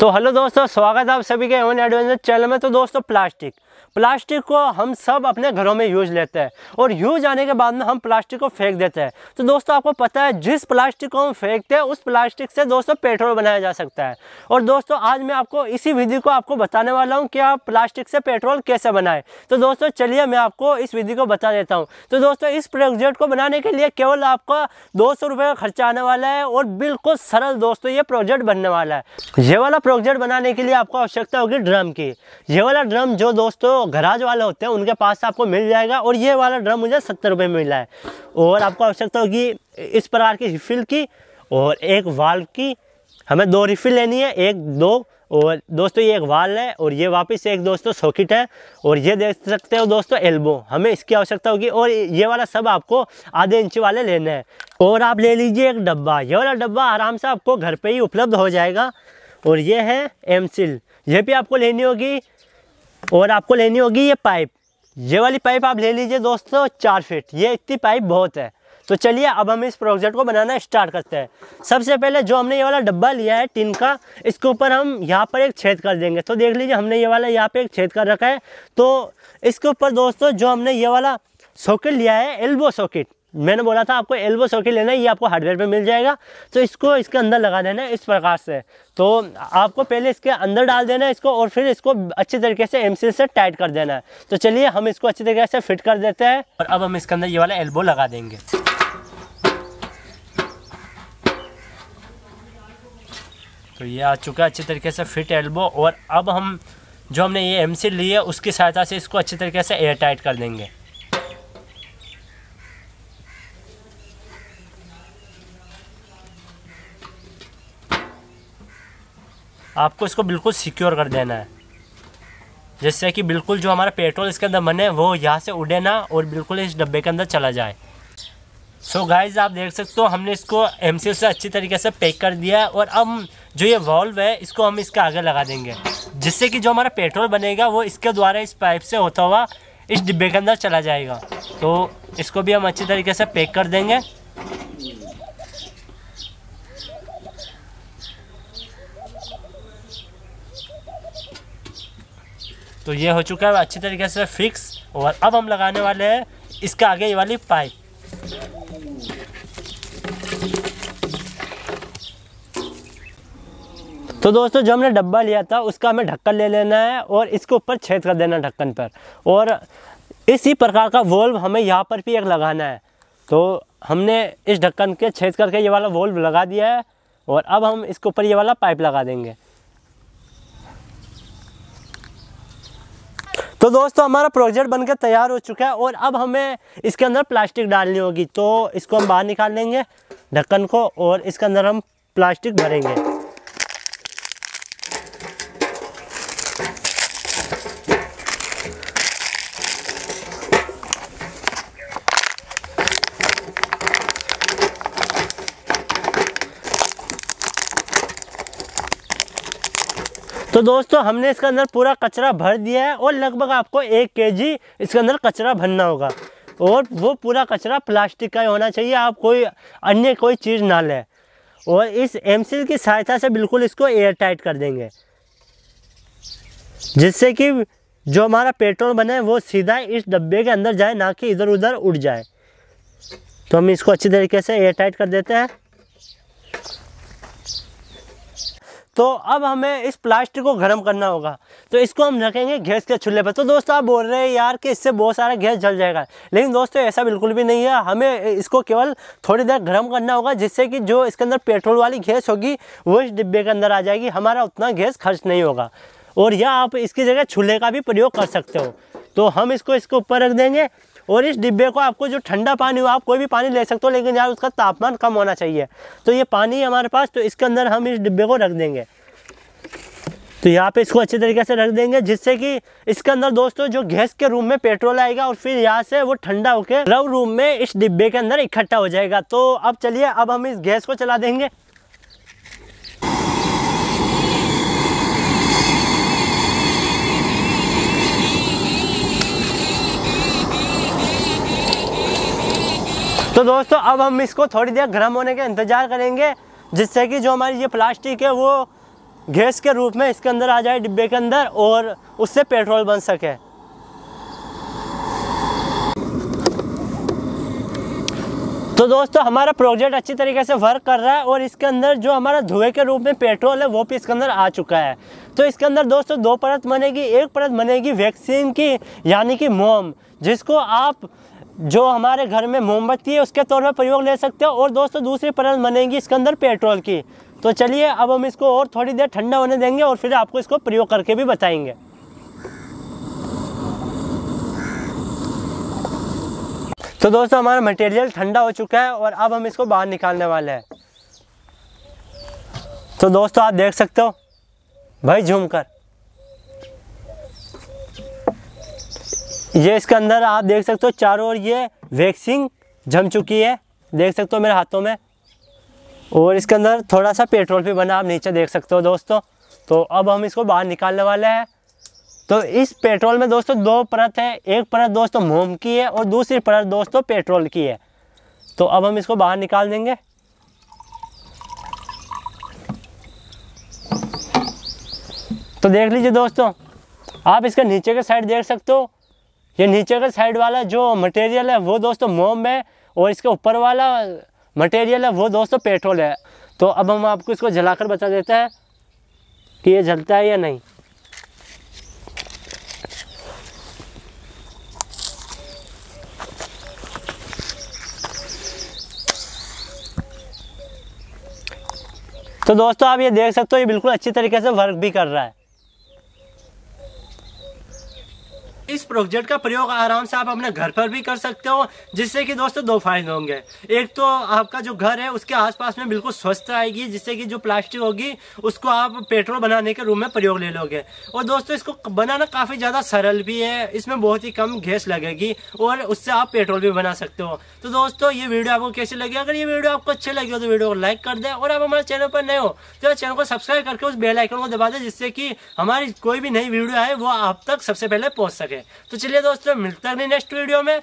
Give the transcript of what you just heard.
तो हेलो दोस्तों स्वागत है आप सभी के ऑन एडवेंचर चैनल में तो दोस्तों प्लास्टिक प्लास्टिक को हम सब अपने घरों में यूज लेते हैं और यूज आने के बाद में हम प्लास्टिक को फेंक देते हैं तो दोस्तों आपको पता है जिस प्लास्टिक को हम फेंकते हैं उस प्लास्टिक से दोस्तों पेट्रोल बनाया जा सकता है और दोस्तों आज मैं आपको इसी विधि को आपको बताने वाला हूँ कि आप प्लास्टिक से पेट्रोल कैसे बनाए तो दोस्तों चलिए मैं आपको इस विधि को बता देता हूँ तो दोस्तों इस प्रोजेक्ट को बनाने के लिए केवल आपका दो सौ का खर्चा आने वाला है और बिल्कुल सरल दोस्तों ये प्रोजेक्ट बनने वाला है ये वाला प्रोजेक्ट बनाने के लिए आपको आवश्यकता होगी ड्रम की ये वाला ड्रम जो दोस्तों दोस्तों गराज वाले होते हैं उनके पास आपको मिल जाएगा और ये वाला ड्रम मुझे सत्तर रुपये में मिला है और आपको आवश्यकता होगी इस प्रकार की रिफिल की और एक वाल्व की हमें दो रिफिल लेनी है एक दो और दोस्तों ये एक वाल है और ये वापस एक दोस्तों सॉकेट है और ये देख सकते हो दोस्तों एल्बो हमें इसकी आवश्यकता होगी और ये वाला सब आपको आधे इंच वाले लेने हैं और आप ले लीजिए एक डब्बा ये वाला डब्बा आराम से आपको घर पे ही उपलब्ध हो जाएगा और ये है एमसिल ये भी आपको लेनी होगी और आपको लेनी होगी ये पाइप ये वाली पाइप आप ले लीजिए दोस्तों चार फिट ये इतनी पाइप बहुत है तो चलिए अब हम इस प्रोजेक्ट को बनाना स्टार्ट करते हैं सबसे पहले जो हमने ये वाला डब्बा लिया है टिन का इसके ऊपर हम यहाँ पर एक छेद कर देंगे तो देख लीजिए हमने ये वाला यहाँ पे एक छेद कर रखा है तो इसके ऊपर दोस्तों जो हमने ये वाला सॉकेट लिया है एल्बो सॉकेट मैंने बोला था आपको एल्बो सॉकेट लेना है ये आपको हार्डवेयर पे मिल जाएगा तो इसको इसके अंदर लगा देना है इस प्रकार से तो आपको पहले इसके अंदर डाल देना है इसको और फिर इसको अच्छे तरीके से एम से टाइट कर देना है तो चलिए हम इसको अच्छे तरीके से फिट कर देते हैं और अब हम इसके अंदर ये वाला एल्बो लगा देंगे तो ये आ चुका है अच्छे तरीके से फिट एल्बो और अब हम जो हमने ये एम सी ली है उसकी सहायता से इसको अच्छे तरीके से एयर टाइट कर देंगे आपको इसको बिल्कुल सिक्योर कर देना है जिससे कि बिल्कुल जो हमारा पेट्रोल इसके अंदर बने वो यहाँ से उड़े ना और बिल्कुल इस डब्बे के अंदर चला जाए सो so गाइज आप देख सकते हो हमने इसको एम से अच्छी तरीके से पैक कर दिया है और अब जो ये वॉल्व है इसको हम इसके आगे लगा देंगे जिससे कि जो हमारा पेट्रोल बनेगा वो इसके द्वारा इस पाइप से होता हुआ इस डिब्बे के अंदर चला जाएगा तो इसको भी हम अच्छी तरीके से पैक कर देंगे तो ये हो चुका है अच्छी तरीके से फिक्स और अब हम लगाने वाले हैं इसका आगे ये वाली पाइप तो दोस्तों जो हमने डब्बा लिया था उसका हमें ढक्कन ले लेना है और इसके ऊपर छेद कर देना ढक्कन पर और इसी प्रकार का वोल्व हमें यहाँ पर भी एक लगाना है तो हमने इस ढक्कन के छेद करके ये वाला वोल्व लगा दिया है और अब हम इसके ऊपर ये वाला पाइप लगा देंगे तो दोस्तों हमारा प्रोजेक्ट बनकर तैयार हो चुका है और अब हमें इसके अंदर प्लास्टिक डालनी होगी तो इसको हम बाहर निकाल लेंगे ढक्कन को और इसके अंदर हम प्लास्टिक भरेंगे तो दोस्तों हमने इसके अंदर पूरा कचरा भर दिया है और लगभग आपको एक के जी इसके अंदर कचरा भरना होगा और वो पूरा कचरा प्लास्टिक का ही होना चाहिए आप कोई अन्य कोई चीज़ ना लें और इस एमसिल की सहायता से बिल्कुल इसको एयर टाइट कर देंगे जिससे कि जो हमारा पेट्रोल बने वो सीधा इस डब्बे के अंदर जाए ना कि इधर उधर उड़ जाए तो हम इसको अच्छी तरीके से एयर टाइट कर देते हैं तो अब हमें इस प्लास्टिक को गर्म करना होगा तो इसको हम रखेंगे गैस के चूल्हे पर तो दोस्तों आप बोल रहे हैं यार कि इससे बहुत सारा गैस जल जाएगा लेकिन दोस्तों ऐसा बिल्कुल भी नहीं है हमें इसको केवल थोड़ी देर गर्म करना होगा जिससे कि जो इसके अंदर पेट्रोल वाली गैस होगी वो इस डिब्बे के अंदर आ जाएगी हमारा उतना गैस खर्च नहीं होगा और या आप इसकी जगह चूल्हे का भी प्रयोग कर सकते हो तो हम इसको इसके ऊपर रख देंगे और इस डिब्बे को आपको जो ठंडा पानी हो आप कोई भी पानी ले सकते हो लेकिन यार उसका तापमान कम होना चाहिए तो ये पानी है हमारे पास तो इसके अंदर हम इस डिब्बे को रख देंगे तो यहाँ पे इसको अच्छे तरीके से रख देंगे जिससे कि इसके अंदर दोस्तों जो गैस के रूम में पेट्रोल आएगा और फिर यहाँ से वो ठंडा होकर रव रूम में इस डिब्बे के अंदर इकट्ठा हो जाएगा तो अब चलिए अब हम इस गैस को चला देंगे तो दोस्तों अब हम इसको थोड़ी देर गर्म होने का इंतज़ार करेंगे जिससे कि जो हमारी ये प्लास्टिक है वो गैस के रूप में इसके अंदर आ जाए डिब्बे के अंदर और उससे पेट्रोल बन सके तो दोस्तों हमारा प्रोजेक्ट अच्छी तरीके से वर्क कर रहा है और इसके अंदर जो हमारा धुएं के रूप में पेट्रोल है वो भी इसके अंदर आ चुका है तो इसके अंदर दोस्तों दो परत बनेगी एक परत बनेगी वैक्सीन की यानी कि मोम जिसको आप जो हमारे घर में मोमबत्ती है उसके तौर पर प्रयोग ले सकते हो और दोस्तों दूसरी परत बनेगी इसके अंदर पेट्रोल की तो चलिए अब हम इसको और थोड़ी देर ठंडा होने देंगे और फिर आपको इसको प्रयोग करके भी बताएंगे तो दोस्तों हमारा मटेरियल ठंडा हो चुका है और अब हम इसको बाहर निकालने वाले हैं तो दोस्तों आप देख सकते हो भाई झूम कर ये इसके अंदर आप देख सकते हो चारों ओर ये वैक्सिंग जम चुकी है देख सकते हो मेरे हाथों में और इसके अंदर थोड़ा सा पेट्रोल भी बना आप नीचे देख सकते हो दोस्तों तो अब हम इसको बाहर निकालने वाले हैं तो इस पेट्रोल में दोस्तों दो परत है एक परत दोस्तों मोम की है और दूसरी परत दोस्तों पेट्रोल की है तो अब हम इसको बाहर निकाल देंगे तो देख लीजिए दोस्तों आप इसके नीचे के साइड देख सकते हो ये नीचे का साइड वाला जो मटेरियल है वो दोस्तों मोम है और इसके ऊपर वाला मटेरियल है वो दोस्तों पेट्रोल है तो अब हम आपको इसको जलाकर बता देते हैं कि ये जलता है या नहीं तो दोस्तों आप ये देख सकते हो ये बिल्कुल अच्छी तरीके से वर्क भी कर रहा है इस प्रोजेक्ट का प्रयोग आराम से आप अपने घर पर भी कर सकते हो जिससे कि दोस्तों दो फायदे होंगे एक तो आपका जो घर है उसके आसपास में बिल्कुल स्वस्थ आएगी जिससे कि जो प्लास्टिक होगी उसको आप पेट्रोल बनाने के रूम में प्रयोग ले लोगे और दोस्तों इसको बनाना काफ़ी ज़्यादा सरल भी है इसमें बहुत ही कम गैस लगेगी और उससे आप पेट्रोल भी बना सकते हो तो दोस्तों ये वीडियो आपको कैसी लगी अगर ये वीडियो आपको अच्छी लगी हो तो वीडियो को लाइक कर दें और आप हमारे चैनल पर नए हो तो चैनल को सब्सक्राइब करके उस बेल आइकन को दबा दें जिससे कि हमारी कोई भी नई वीडियो आए वो आप तक सबसे पहले पहुंच सके तो चलिए दोस्तों मिलते हैं नेक्स्ट वीडियो में